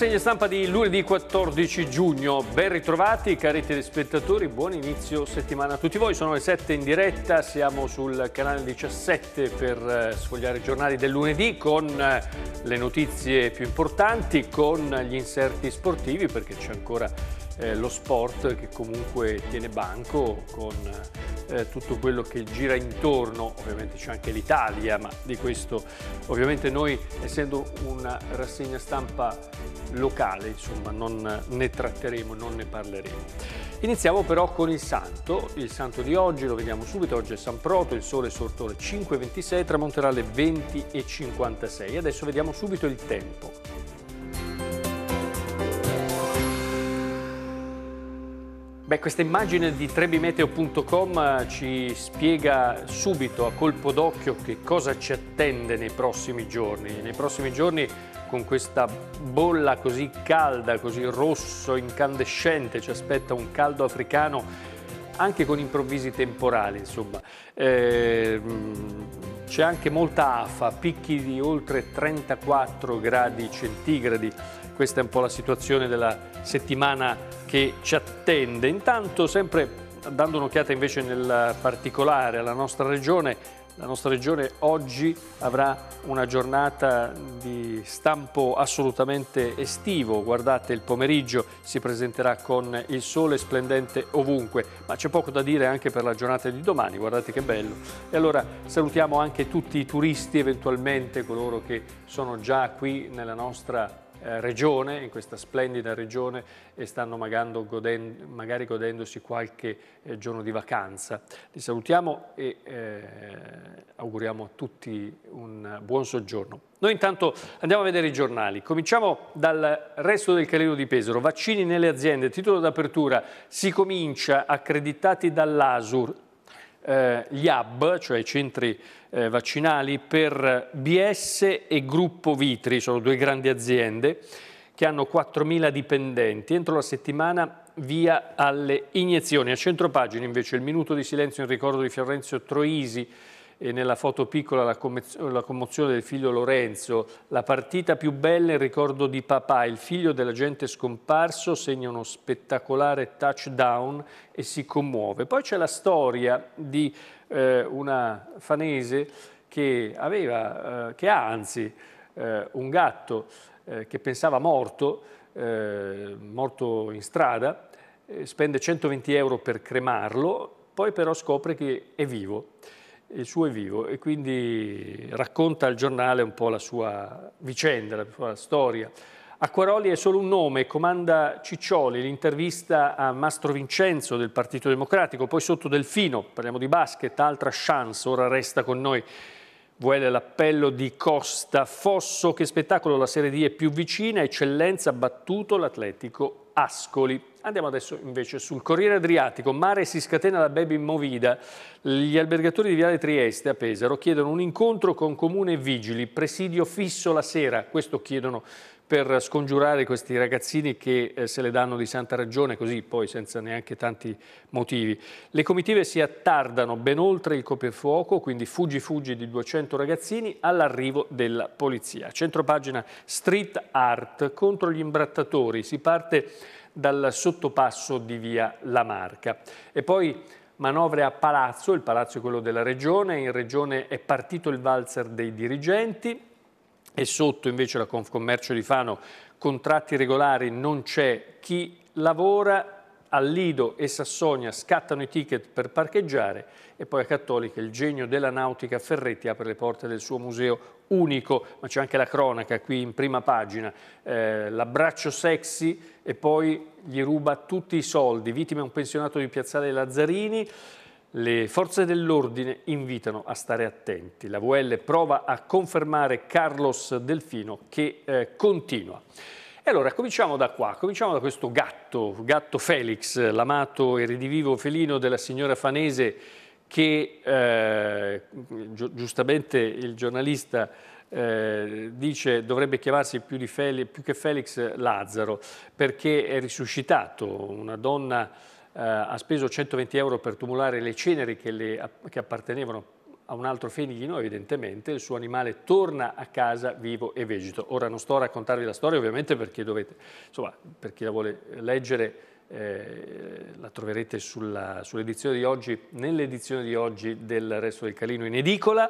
rassegna stampa di lunedì 14 giugno. Ben ritrovati cari telespettatori, buon inizio settimana a tutti voi. Sono le 7 in diretta, siamo sul canale 17 per eh, sfogliare i giornali del lunedì con eh, le notizie più importanti, con gli inserti sportivi perché c'è ancora eh, lo sport che comunque tiene banco con eh, tutto quello che gira intorno, ovviamente c'è anche l'Italia, ma di questo ovviamente noi essendo una rassegna stampa locale, insomma, non ne tratteremo, non ne parleremo. Iniziamo però con il santo, il santo di oggi, lo vediamo subito, oggi è San Proto, il sole sorto alle 5.26, tramonterà alle 20.56. Adesso vediamo subito il tempo. Beh, questa immagine di trebimeteo.com eh, ci spiega subito a colpo d'occhio che cosa ci attende nei prossimi giorni. Nei prossimi giorni con questa bolla così calda, così rosso, incandescente, ci aspetta un caldo africano anche con improvvisi temporali, insomma. Eh, c'è anche molta afa, picchi di oltre 34 gradi centigradi. Questa è un po' la situazione della settimana che ci attende. Intanto sempre dando un'occhiata invece nel particolare alla nostra regione, la nostra regione oggi avrà una giornata di stampo assolutamente estivo, guardate il pomeriggio si presenterà con il sole splendente ovunque, ma c'è poco da dire anche per la giornata di domani, guardate che bello. E allora salutiamo anche tutti i turisti eventualmente, coloro che sono già qui nella nostra regione eh, regione, in questa splendida regione e stanno godendo, magari godendosi qualche eh, giorno di vacanza. Li salutiamo e eh, auguriamo a tutti un buon soggiorno. Noi intanto andiamo a vedere i giornali. Cominciamo dal resto del calino di Pesaro. Vaccini nelle aziende, titolo d'apertura, si comincia accreditati dall'ASUR, eh, gli hub, cioè i centri eh, vaccinali per BS e Gruppo Vitri, sono due grandi aziende che hanno 4.000 dipendenti. Entro la settimana via alle iniezioni. A centropagina invece il minuto di silenzio in ricordo di Fiorenzo Troisi, e nella foto piccola la, la commozione del figlio Lorenzo, la partita più bella in ricordo di papà, il figlio dell'agente scomparso segna uno spettacolare touchdown e si commuove. Poi c'è la storia di eh, una fanese che, aveva, eh, che ha anzi eh, un gatto eh, che pensava morto, eh, morto in strada, eh, spende 120 euro per cremarlo, poi però scopre che è vivo il suo è vivo e quindi racconta al giornale un po' la sua vicenda, la sua storia. Acquaroli è solo un nome, comanda Ciccioli, l'intervista a Mastro Vincenzo del Partito Democratico, poi sotto Delfino, parliamo di basket, altra chance, ora resta con noi. Vuole l'appello di Costa Fosso, che spettacolo la Serie D è più vicina, eccellenza, battuto l'Atletico Ascoli. Andiamo adesso invece sul Corriere Adriatico. Mare si scatena da baby movida. Gli albergatori di Viale Trieste a Pesaro chiedono un incontro con comune e vigili, presidio fisso la sera. Questo chiedono per scongiurare questi ragazzini che eh, se le danno di santa ragione così poi senza neanche tanti motivi. Le comitive si attardano ben oltre il coprifuoco, quindi fuggi fuggi di 200 ragazzini all'arrivo della polizia. Centropagina Street Art contro gli imbrattatori, si parte dal sottopasso di via La Marca e poi manovre a palazzo, il palazzo è quello della regione, in regione è partito il valzer dei dirigenti, e sotto invece la Confcommercio di Fano contratti regolari non c'è chi lavora a Lido e Sassonia scattano i ticket per parcheggiare e poi a Cattolica il genio della nautica Ferretti apre le porte del suo museo unico, ma c'è anche la cronaca qui in prima pagina, eh, l'abbraccio sexy e poi gli ruba tutti i soldi, vittima un pensionato di Piazzale Lazzarini, le forze dell'ordine invitano a stare attenti. La VL prova a confermare Carlos Delfino che eh, continua. E allora cominciamo da qua, cominciamo da questo gatto, gatto Felix, l'amato e redivivo felino della signora Fanese che eh, giustamente il giornalista eh, dice dovrebbe chiamarsi più, Felix, più che Felix Lazzaro perché è risuscitato, una donna eh, ha speso 120 euro per tumulare le ceneri che, le, che appartenevano a un altro feniglino, evidentemente, il suo animale torna a casa vivo e vegeto. Ora non sto a raccontarvi la storia, ovviamente, perché dovete, insomma, per chi la vuole leggere, eh, la troverete sull'edizione sull di oggi, nell'edizione di oggi del Resto del Calino in edicola.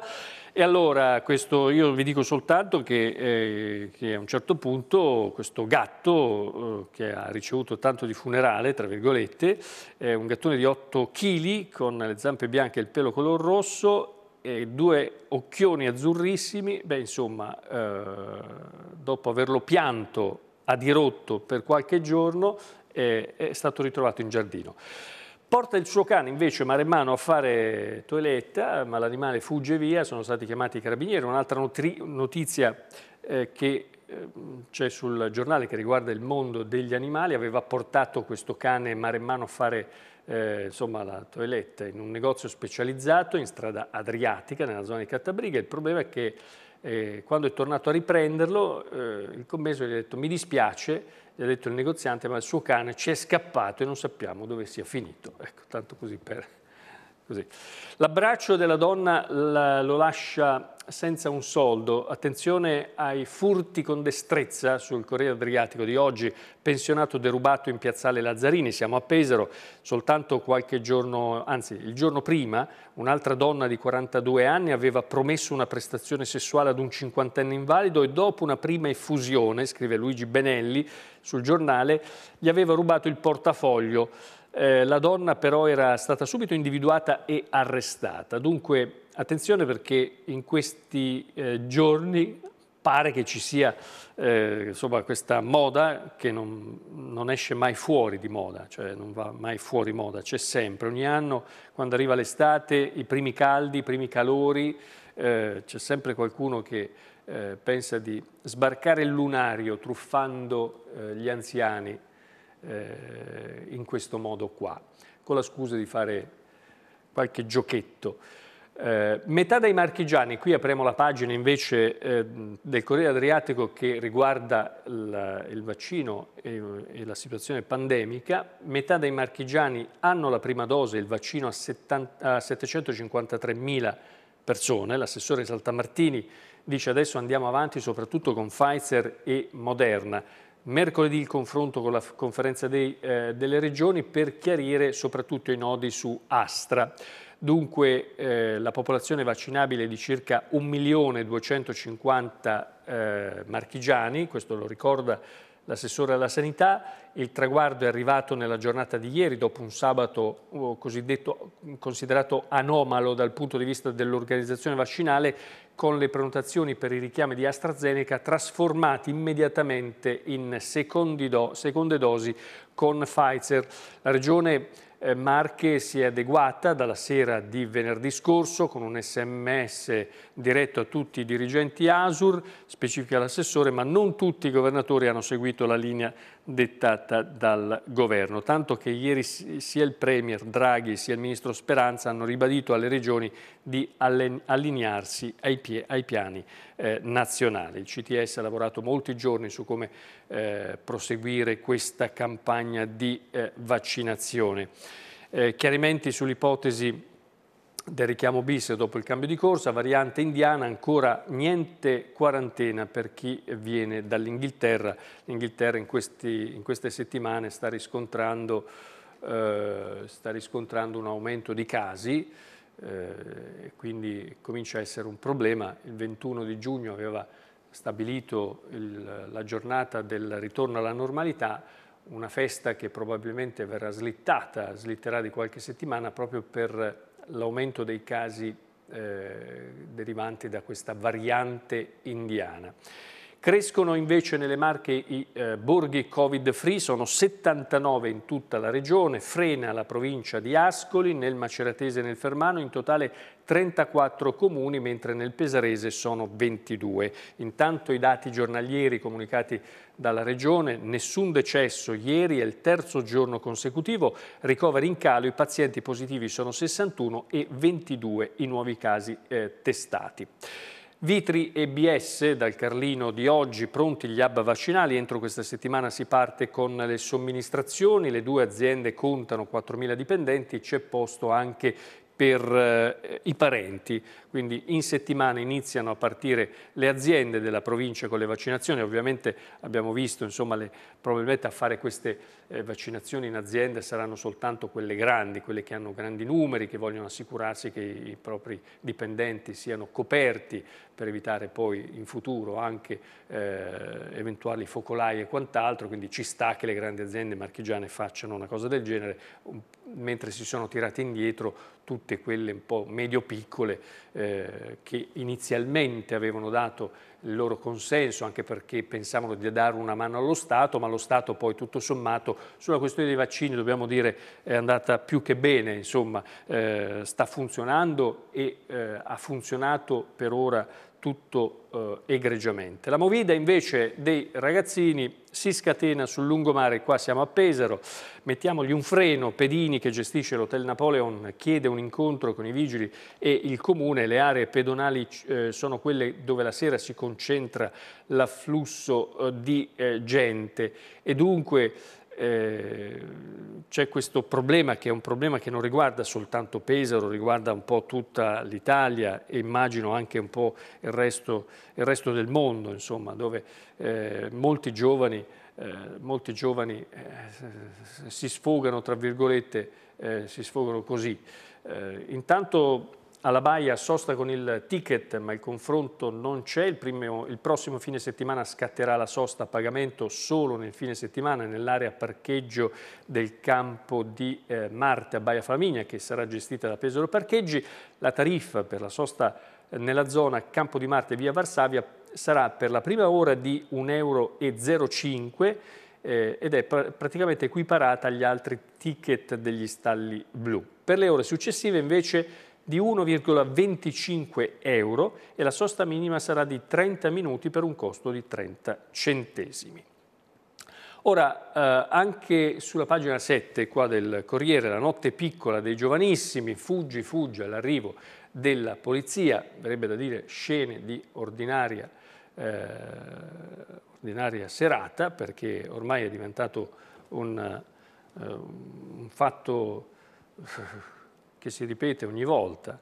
E allora questo, io vi dico soltanto che, eh, che a un certo punto questo gatto, eh, che ha ricevuto tanto di funerale, tra virgolette, è un gattone di 8 kg con le zampe bianche e il pelo color rosso, e due occhioni azzurrissimi, beh insomma, eh, dopo averlo pianto a dirotto per qualche giorno, eh, è stato ritrovato in giardino. Porta il suo cane invece Maremmano a fare toeletta, ma l'animale fugge via, sono stati chiamati i carabinieri. Un'altra notizia eh, che eh, c'è sul giornale che riguarda il mondo degli animali, aveva portato questo cane Maremmano a fare eh, insomma, la toeletta in un negozio specializzato in strada Adriatica, nella zona di Cattabriga. Il problema è che eh, quando è tornato a riprenderlo, eh, il commesso gli ha detto mi dispiace, gli ha detto il negoziante, ma il suo cane ci è scappato e non sappiamo dove sia finito. Ecco, tanto così per... L'abbraccio della donna lo lascia senza un soldo. Attenzione ai furti con destrezza sul Corriere Adriatico di oggi. Pensionato derubato in piazzale Lazzarini, siamo a Pesaro. Soltanto qualche giorno, anzi il giorno prima, un'altra donna di 42 anni aveva promesso una prestazione sessuale ad un cinquantenne invalido e dopo una prima effusione, scrive Luigi Benelli sul giornale, gli aveva rubato il portafoglio. Eh, la donna però era stata subito individuata e arrestata. Dunque Attenzione perché in questi eh, giorni pare che ci sia eh, insomma, questa moda che non, non, esce mai fuori di moda, cioè non va mai fuori moda, c'è sempre. Ogni anno quando arriva l'estate, i primi caldi, i primi calori, eh, c'è sempre qualcuno che eh, pensa di sbarcare il lunario truffando eh, gli anziani eh, in questo modo qua, con la scusa di fare qualche giochetto. Eh, metà dei marchigiani, qui apriamo la pagina invece eh, del Corriere Adriatico che riguarda la, il vaccino e, e, la situazione pandemica, metà dei marchigiani hanno la prima dose, il vaccino a, 70, a 753.000 persone, l'assessore Saltamartini dice adesso andiamo avanti soprattutto con Pfizer e Moderna. Mercoledì il confronto con la conferenza dei, eh, delle regioni per chiarire soprattutto i nodi su Astra. Dunque eh, la popolazione vaccinabile è di circa 1.250.000 eh, marchigiani, questo lo ricorda l'assessore alla sanità, il traguardo è arrivato nella giornata di ieri dopo un sabato oh, cosiddetto considerato anomalo dal punto di vista dell'organizzazione vaccinale con le prenotazioni per i richiami di AstraZeneca trasformati immediatamente in seconde dosi con Pfizer. La regione eh, Marche si è adeguata dalla sera di venerdì scorso con un sms diretto a tutti i dirigenti ASUR, specifica l'assessore, ma non tutti i governatori hanno seguito la linea dettata dal governo, tanto che ieri sia il Premier Draghi sia il Ministro Speranza hanno ribadito alle regioni di allinearsi ai, pie, ai piani eh, nazionali. Il CTS ha lavorato molti giorni su come eh, proseguire questa campagna di eh, vaccinazione. Eh, chiarimenti sull'ipotesi del richiamo bis dopo il cambio di corsa, variante indiana, ancora niente quarantena per chi viene dall'Inghilterra. L'Inghilterra in, in, queste settimane sta riscontrando, eh, sta riscontrando un aumento di casi, eh, quindi comincia a essere un problema. Il 21 di giugno aveva stabilito il, la giornata del ritorno alla normalità, una festa che probabilmente verrà slittata, slitterà di qualche settimana proprio per l'aumento dei casi eh, derivanti da questa variante indiana. Crescono invece nelle Marche i eh, borghi Covid-free, sono 79 in tutta la regione, frena la provincia di Ascoli, nel Maceratese e nel Fermano, in totale 34 comuni, mentre nel Pesarese sono 22. Intanto i dati giornalieri comunicati dalla Regione, nessun decesso ieri, è il terzo giorno consecutivo, ricoveri in calo, i pazienti positivi sono 61 e 22 i nuovi casi eh, testati. Vitri e BS dal Carlino di oggi, pronti gli hub vaccinali, entro questa settimana si parte con le somministrazioni, le due aziende contano 4.000 dipendenti, c'è posto anche per eh, i parenti quindi in settimana iniziano a partire le aziende della provincia con le vaccinazioni, ovviamente abbiamo visto insomma, le, probabilmente a fare queste eh, vaccinazioni in aziende saranno soltanto quelle grandi, quelle che hanno grandi numeri, che vogliono assicurarsi che i, propri dipendenti siano coperti per evitare poi in futuro anche eh, eventuali focolai e quant'altro, quindi ci sta che le grandi aziende marchigiane facciano una cosa del genere, mentre si sono tirate indietro tutte quelle un po' medio-piccole eh, eh, che inizialmente avevano dato il loro consenso anche perché pensavano di dare una mano allo Stato, ma lo Stato poi tutto sommato sulla questione dei vaccini dobbiamo dire è andata più che bene, insomma eh, sta funzionando e eh, ha funzionato per ora tutto eh, egregiamente. La movida invece dei ragazzini si scatena sul lungomare, qua siamo a Pesaro, mettiamogli un freno, Pedini che gestisce l'Hotel Napoleon chiede un incontro con i vigili e il comune, le aree pedonali eh, sono quelle dove la sera si concentra l'afflusso eh, di eh, gente e dunque eh, c'è questo problema che è un problema che non riguarda soltanto Pesaro, riguarda un po' tutta l'Italia e immagino anche un po' il resto, il resto del mondo, insomma, dove eh, molti giovani, eh, molti giovani eh, si sfogano, tra virgolette, eh, si sfogano così. intanto alla Baia sosta con il ticket, ma il confronto non c'è. Il, il, prossimo fine settimana scatterà la sosta a pagamento solo nel fine settimana nell'area parcheggio del campo di eh, Marte a Baia Flaminia che sarà gestita da Pesaro Parcheggi. La tariffa per la sosta eh, nella zona Campo di Marte via Varsavia sarà per la prima ora di 1,05 euro eh, ed è praticamente equiparata agli altri ticket degli stalli blu. Per le ore successive invece di 1,25 euro e la sosta minima sarà di 30 minuti per un costo di 30 centesimi. Ora, eh, anche sulla pagina 7 qua del Corriere, la notte piccola dei giovanissimi, fuggi, fuggi all'arrivo della polizia, verrebbe da dire scene di ordinaria, eh, ordinaria serata, perché ormai è diventato un, eh, un fatto che si ripete ogni volta,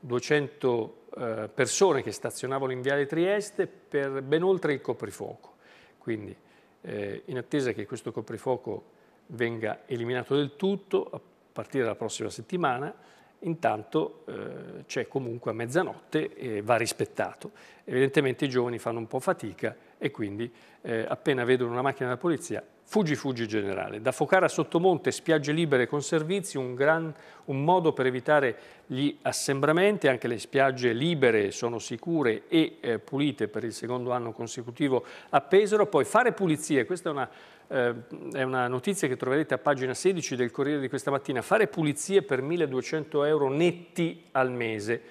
200 eh, persone che stazionavano in Viale Trieste per ben oltre il coprifuoco. Quindi eh, in attesa che questo coprifuoco venga eliminato del tutto a partire dalla prossima settimana, intanto eh, c'è comunque a mezzanotte e va rispettato. Evidentemente i giovani fanno un po' fatica e quindi eh, appena vedono una macchina della polizia Fuggi, fuggi generale. Da Focara a Sottomonte, spiagge libere con servizi, un, gran, un modo per evitare gli assembramenti. Anche le spiagge libere sono sicure e eh, pulite per il secondo anno consecutivo a Pesaro. Poi fare pulizie, questa è una, eh, è una notizia che troverete a pagina 16 del Corriere di questa mattina. Fare pulizie per 1200 euro netti al mese.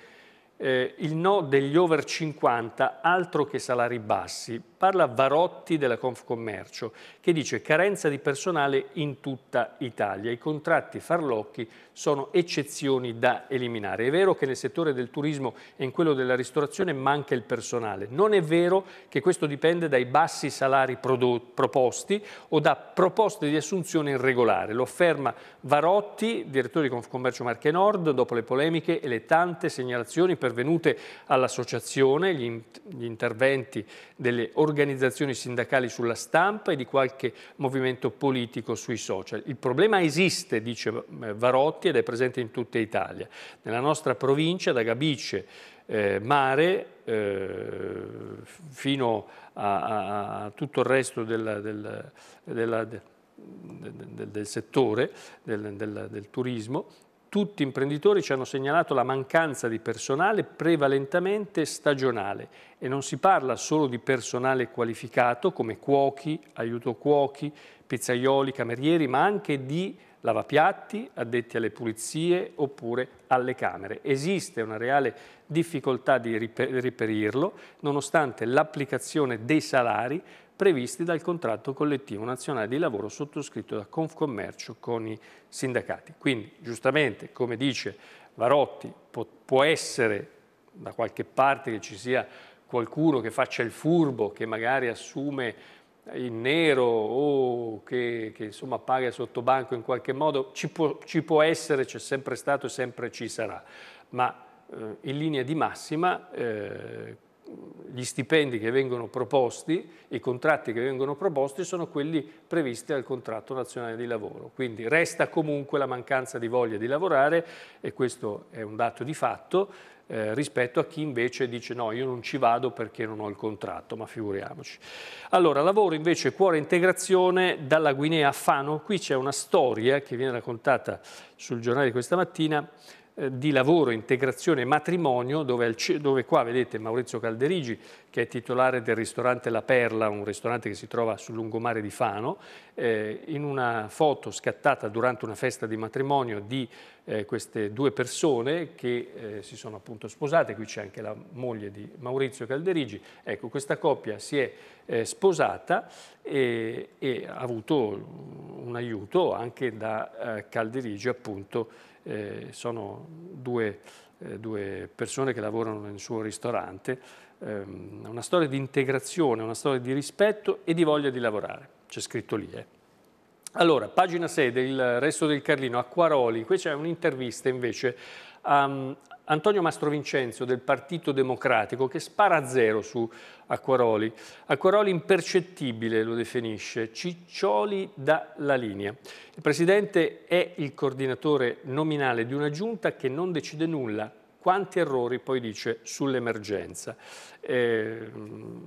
Eh, il no degli over 50, altro che salari bassi parla Varotti della Confcommercio, che dice carenza di personale in tutta Italia. I contratti farlocchi sono eccezioni da eliminare. È vero che nel settore del turismo e in quello della ristorazione manca il personale. Non è vero che questo dipende dai bassi salari proposti o da proposte di assunzione irregolare. Lo afferma Varotti, direttore di Confcommercio Marche Nord, dopo le polemiche e le tante segnalazioni pervenute all'associazione, gli, interventi delle organizzazioni organizzazioni sindacali sulla stampa e di qualche movimento politico sui social. Il problema esiste, dice eh, Varotti, ed è presente in tutta Italia. Nella nostra provincia, da Gabice, eh, mare eh, fino a, a, tutto il resto della, della, della, de, de, de, del settore del, del, del turismo tutti imprenditori ci hanno segnalato la mancanza di personale prevalentemente stagionale e non si parla solo di personale qualificato come cuochi, aiuto cuochi, pizzaioli, camerieri, ma anche di lavapiatti, addetti alle pulizie oppure alle camere. Esiste una reale difficoltà di riperirlo nonostante l'applicazione dei salari previsti dal contratto collettivo nazionale di lavoro sottoscritto da Confcommercio con i sindacati. Quindi, giustamente, come dice Varotti, può essere da qualche parte che ci sia qualcuno che faccia il furbo, che magari assume in nero o che, che insomma paga sotto banco in qualche modo, ci può, ci può essere, c'è sempre stato e sempre ci sarà, ma eh, in linea di massima eh, gli stipendi che vengono proposti, i contratti che vengono proposti sono quelli previsti dal contratto nazionale di lavoro. Quindi resta comunque la mancanza di voglia di lavorare e questo è un dato di fatto eh, rispetto a chi invece dice no, io non ci vado perché non ho il contratto, ma figuriamoci. Allora, lavoro invece cuore integrazione dalla Guinea a Fano. Qui c'è una storia che viene raccontata sul giornale di questa mattina eh, di lavoro, integrazione e matrimonio, dove, dove, qua vedete Maurizio Calderigi, che è titolare del ristorante La Perla, un ristorante che si trova sul lungomare di Fano, eh, in una foto scattata durante una festa di matrimonio di eh, queste due persone che eh, si sono appunto sposate, qui c'è anche la moglie di Maurizio Calderigi, ecco questa coppia si è eh, sposata e, e, ha avuto un aiuto anche da eh, Calderigi appunto eh, sono due, eh, due, persone che lavorano nel suo ristorante, eh, una storia di integrazione, una storia di rispetto e di voglia di lavorare, c'è scritto lì. Eh. Allora, pagina 6 del Resto del Carlino, Acquaroli, qui c'è un'intervista invece um, Antonio Mastrovincenzo del Partito Democratico che spara a zero su Acquaroli. Acquaroli impercettibile lo definisce, ciccioli dalla linea. Il Presidente è il coordinatore nominale di una giunta che non decide nulla, quanti errori poi dice sull'emergenza. Eh,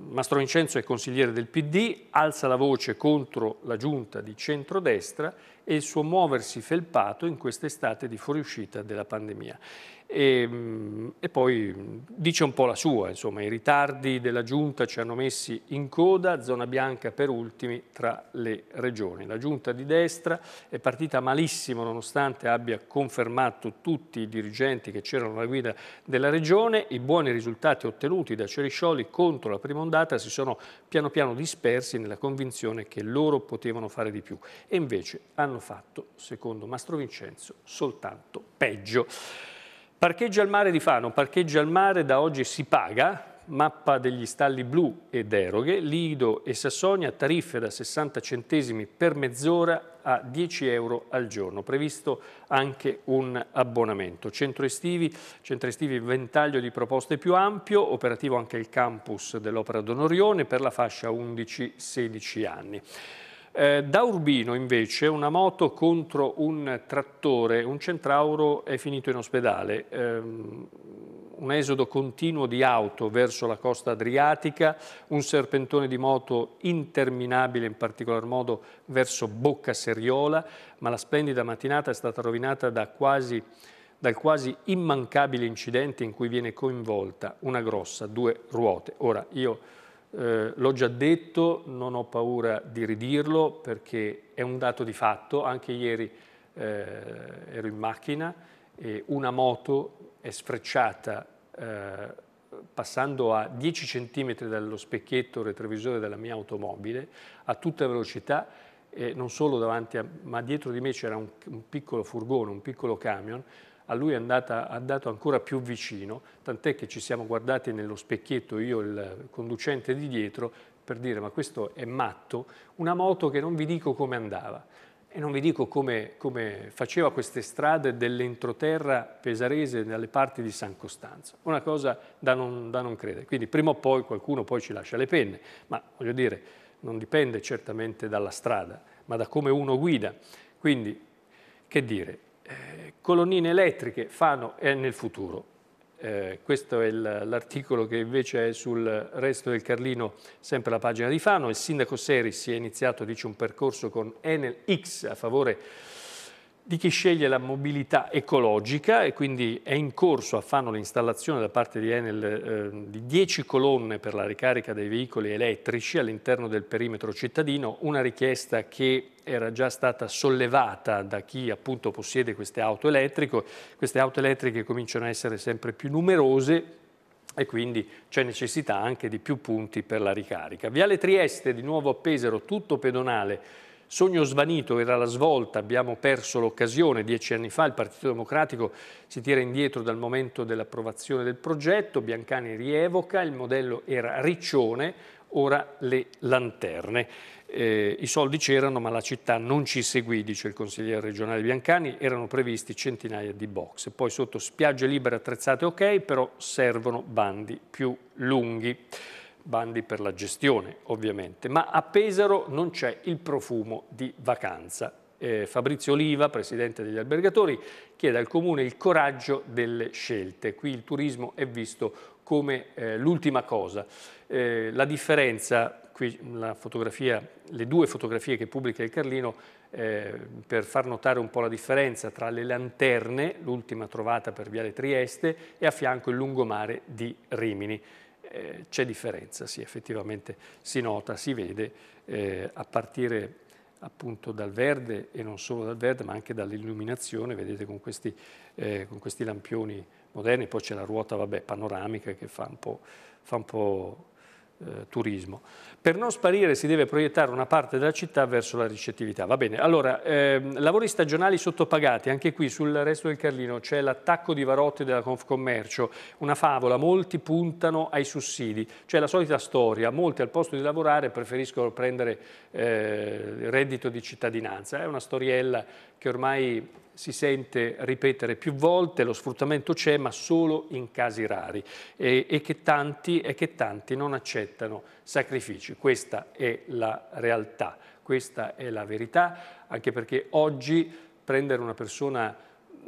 Mastro Vincenzo è consigliere del PD, alza la voce contro la giunta di centrodestra e il suo muoversi felpato in quest'estate di fuoriuscita della pandemia. E, ehm, e, poi dice un po' la sua, insomma, i ritardi della Giunta ci hanno messi in coda, zona bianca per ultimi tra le regioni. La Giunta di destra è partita malissimo nonostante abbia confermato tutti i dirigenti che c'erano alla guida della regione, i buoni risultati ottenuti da Ceriscioli contro la prima ondata si sono piano piano dispersi nella convinzione che loro potevano fare di più e invece hanno fatto, secondo Mastro Vincenzo, soltanto peggio. Parcheggio al mare di Fano, parcheggio al mare da oggi si paga, mappa degli stalli blu e deroghe, Lido e Sassonia tariffe da 60 centesimi per mezz'ora a 10 euro al giorno, previsto anche un abbonamento. Centro estivi, centro estivi ventaglio di proposte più ampio, operativo anche il campus dell'Opera d'Onorione per la fascia 11-16 anni. Eh, da Urbino invece una moto contro un trattore, un centauro è finito in ospedale, eh, un esodo continuo di auto verso la costa adriatica, un serpentone di moto interminabile in particolar modo verso Bocca Seriola, ma la splendida mattinata è stata rovinata da quasi dal quasi immancabile incidente in cui viene coinvolta una grossa due ruote. Ora, io eh, l'ho già detto, non ho paura di ridirlo perché è un dato di fatto. Anche ieri eh, ero in macchina e una moto è sfrecciata eh, passando a 10 cm dallo specchietto retrovisore della mia automobile a tutta velocità e non solo davanti a, ma dietro di me c'era un, un piccolo furgone, un piccolo camion a lui è, andata, andato ancora più vicino, tant'è che ci siamo guardati nello specchietto io e il conducente di dietro per dire ma questo è matto, una moto che non vi dico come andava e non vi dico come, come faceva queste strade dell'entroterra pesarese nelle parti di San Costanzo, una cosa da non, da non credere, quindi prima o poi qualcuno poi ci lascia le penne, ma voglio dire non dipende certamente dalla strada, ma da come uno guida, quindi che dire, eh, colonnine elettriche fanno è eh, nel futuro. Eh, questo è l'articolo che invece è sul resto del Carlino, sempre la pagina di Fano. Il sindaco Seri si è iniziato, dice, un percorso con Enel X a favore di chi sceglie la mobilità ecologica e quindi è in corso a Fano l'installazione da parte di Enel eh, di 10 colonne per la ricarica dei veicoli elettrici all'interno del perimetro cittadino, una richiesta che era già stata sollevata da chi appunto possiede queste auto elettriche, queste auto elettriche cominciano a essere sempre più numerose e quindi c'è necessità anche di più punti per la ricarica. Viale Trieste, di nuovo a Pesaro, tutto pedonale, Sogno svanito era la svolta, abbiamo perso l'occasione. Dieci anni fa il Partito Democratico si tira indietro dal momento dell'approvazione del progetto, Biancani rievoca, il modello era riccione, ora le lanterne. Eh, I soldi c'erano ma la città non ci seguì, dice il consigliere regionale Biancani, erano previsti centinaia di box. Poi sotto spiagge libere attrezzate ok, però servono bandi più lunghi bandi per la gestione ovviamente, ma a Pesaro non c'è il profumo di vacanza. Eh, Fabrizio Oliva, presidente degli albergatori, chiede al Comune il coraggio delle scelte. Qui il turismo è visto come eh, l'ultima cosa. Eh, la differenza, qui le due fotografie che pubblica il Carlino, eh, per far notare un po' la differenza tra le lanterne, l'ultima trovata per Viale Trieste, e a fianco il lungomare di Rimini. Eh, c'è differenza, sì, effettivamente si nota, si vede, eh, a partire appunto dal verde e non solo dal verde ma anche dall'illuminazione, vedete con questi, eh, con questi lampioni moderni, poi c'è la ruota vabbè, panoramica che fa un po', fa un po eh, turismo. Per non sparire si deve proiettare una parte della città verso la ricettività. Va bene, allora, ehm, lavori stagionali sottopagati, anche qui sul resto del Carlino c'è l'attacco di Varotti della Confcommercio, una favola, molti puntano ai sussidi, cioè la solita storia, molti al posto di lavorare preferiscono prendere eh, reddito di cittadinanza. È una storiella che ormai si sente ripetere più volte, lo sfruttamento c'è ma solo in casi rari e, e, che tanti, e che tanti non accettano sacrifici. Questa è la realtà, questa è la verità, anche perché oggi prendere una persona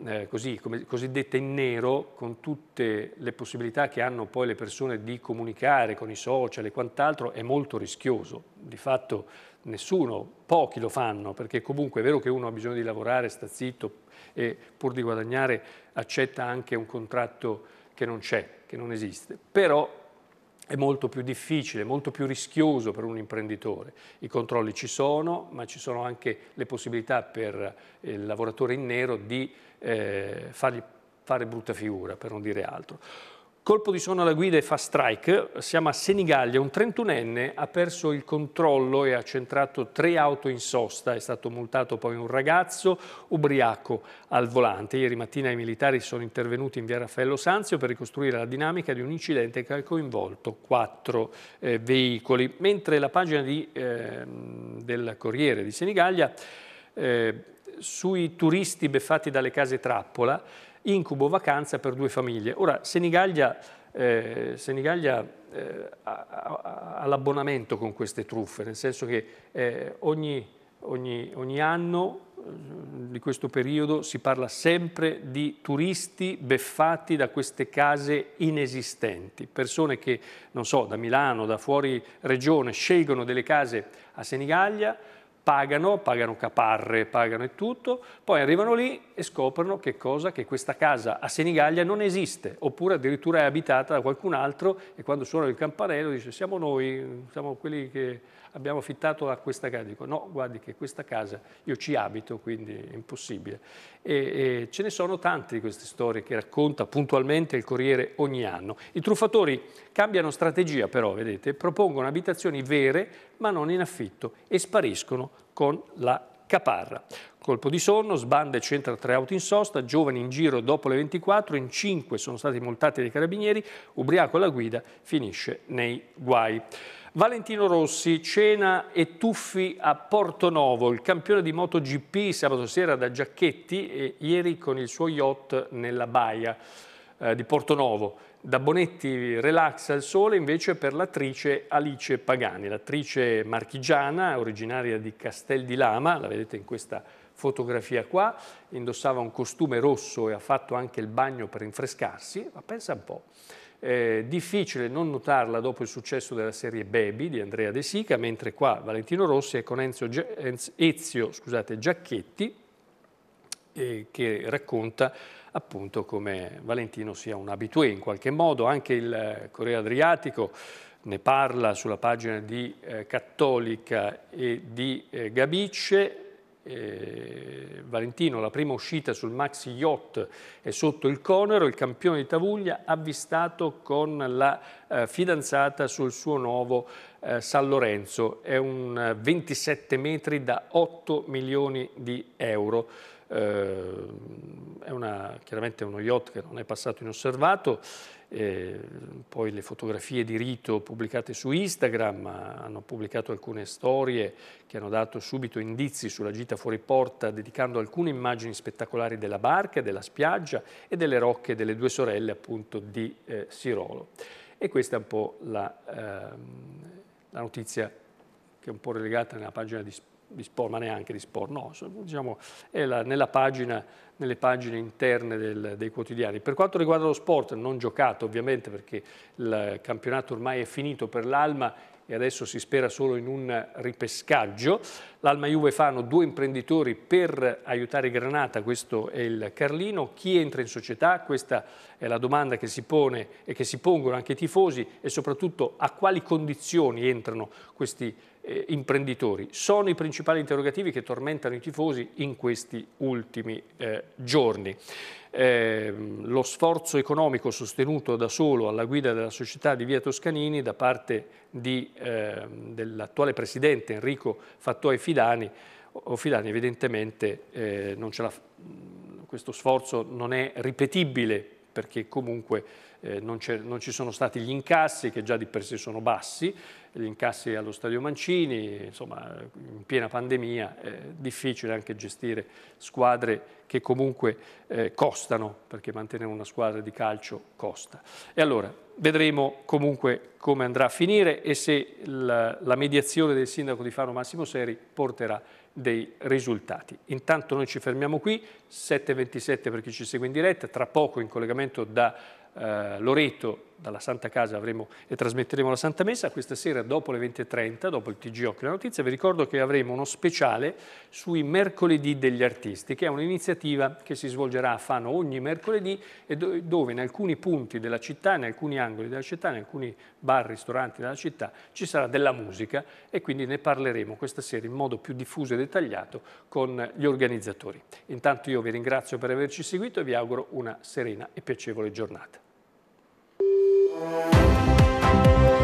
eh, così, come, cosiddetta in nero, con tutte le possibilità che hanno poi le persone di comunicare con i social e quant'altro, è molto rischioso. Di fatto nessuno, pochi lo fanno, perché comunque è vero che uno ha bisogno di lavorare, sta zitto e pur di guadagnare accetta anche un contratto che non c'è, che non esiste, però è molto più difficile, molto più rischioso per un imprenditore. I controlli ci sono, ma ci sono anche le possibilità per eh, il lavoratore in nero di eh, fargli fare brutta figura, per non dire altro. Colpo di sonno alla guida e fa strike, siamo a Senigallia, un 31enne ha perso il controllo e ha centrato tre auto in sosta, è stato multato poi un ragazzo ubriaco al volante. Ieri mattina i militari sono intervenuti in via Raffaello Sanzio per ricostruire la dinamica di un incidente che ha coinvolto quattro eh, veicoli. Mentre la pagina di, eh, del Corriere di Senigallia eh, sui turisti beffati dalle case trappola incubo vacanza per due famiglie. Ora, Senigallia, eh, Senigallia eh, ha, l'abbonamento con queste truffe, nel senso che eh, ogni, ogni, ogni anno eh, di questo periodo si parla sempre di turisti beffati da queste case inesistenti, persone che, non so, da Milano, da fuori regione, scelgono delle case a Senigallia, pagano, pagano caparre, pagano e tutto, poi arrivano lì e scoprono che cosa, che questa casa a Senigallia non esiste, oppure addirittura è abitata da qualcun altro e quando suona il campanello dice siamo noi, siamo quelli che abbiamo affittato a questa casa. Dico no, guardi che questa casa io ci abito, quindi è impossibile. E, e ce ne sono tante di queste storie che racconta puntualmente il Corriere ogni anno. I truffatori cambiano strategia però, vedete, propongono abitazioni vere ma non in affitto e spariscono con la caparra. Colpo di sonno, sbanda e centra tre auto in sosta, giovani in giro dopo le 24, in 5 sono stati multati dai carabinieri, ubriaco alla guida, finisce nei guai. Valentino Rossi, cena e tuffi a Porto Novo, il campione di MotoGP sabato sera da Giacchetti e ieri con il suo yacht nella baia eh, di Novo. Da Bonetti relax al sole invece per l'attrice Alice Pagani, l'attrice marchigiana originaria di Castel di Lama, la vedete in questa fotografia qua, indossava un costume rosso e ha fatto anche il bagno per rinfrescarsi, ma pensa un po'. Eh, difficile non notarla dopo il successo della serie Baby di Andrea De Sica, mentre qua Valentino Rossi è con Enzo, Ezio scusate, Giacchetti eh, che racconta appunto come Valentino sia un abitué in qualche modo, anche il eh, Corriere Adriatico ne parla sulla pagina di eh, Cattolica e di eh, Gabicce, eh, Valentino, la prima uscita sul maxi yacht è sotto il Conero, il campione di Tavuglia avvistato con la eh, fidanzata sul suo nuovo eh, San Lorenzo, è un 27 eh, metri da 8 milioni di euro. Eh, è una, chiaramente uno yacht che non è passato inosservato, eh, poi le fotografie di rito pubblicate su Instagram hanno pubblicato alcune storie che hanno dato subito indizi sulla gita fuori porta dedicando alcune immagini spettacolari della barca, della spiaggia e delle rocche delle due sorelle appunto di eh, Sirolo. E questa è un po' la, ehm, la notizia che è un po' relegata nella pagina di Spagna di sport, ma neanche di sport, no, diciamo, è la, pagina, nelle pagine interne del, dei quotidiani. Per quanto riguarda lo sport, non giocato ovviamente perché il campionato ormai è finito per l'Alma e adesso si spera solo in un ripescaggio. L'Alma Juve fanno due imprenditori per aiutare Granata, questo è il Carlino. Chi entra in società? Questa è la domanda che si pone e che si pongono anche i tifosi e soprattutto a quali condizioni entrano questi eh, imprenditori. Sono i principali interrogativi che tormentano i tifosi in questi ultimi eh, giorni. Eh, lo sforzo economico sostenuto da solo alla guida della società di Via Toscanini da parte ehm, dell'attuale presidente Enrico Fattoe Fidani, o Fidani evidentemente eh, questo sforzo non è ripetibile perché comunque eh, non, non, ci sono stati gli incassi che già di per sé sono bassi, gli incassi allo Stadio Mancini, insomma in piena pandemia è difficile anche gestire squadre che comunque eh, costano, perché mantenere una squadra di calcio costa. E allora vedremo comunque come andrà a finire e se la, la mediazione del sindaco di Fano Massimo Seri porterà dei risultati. Intanto noi ci fermiamo qui, 7.27 per chi ci segue in diretta, tra poco in collegamento da eh, Loreto dalla Santa Casa avremo e trasmetteremo la Santa Messa, questa sera dopo le 20.30, dopo il TGO che la notizia, vi ricordo che avremo uno speciale sui mercoledì degli artisti, che è un'iniziativa che si svolgerà a Fano ogni mercoledì e dove in alcuni punti della città, in alcuni angoli della città, in alcuni bar, ristoranti della città ci sarà della musica e quindi ne parleremo questa sera in modo più diffuso e dettagliato con gli organizzatori. Intanto io vi ringrazio per averci seguito e vi auguro una serena e piacevole giornata. Música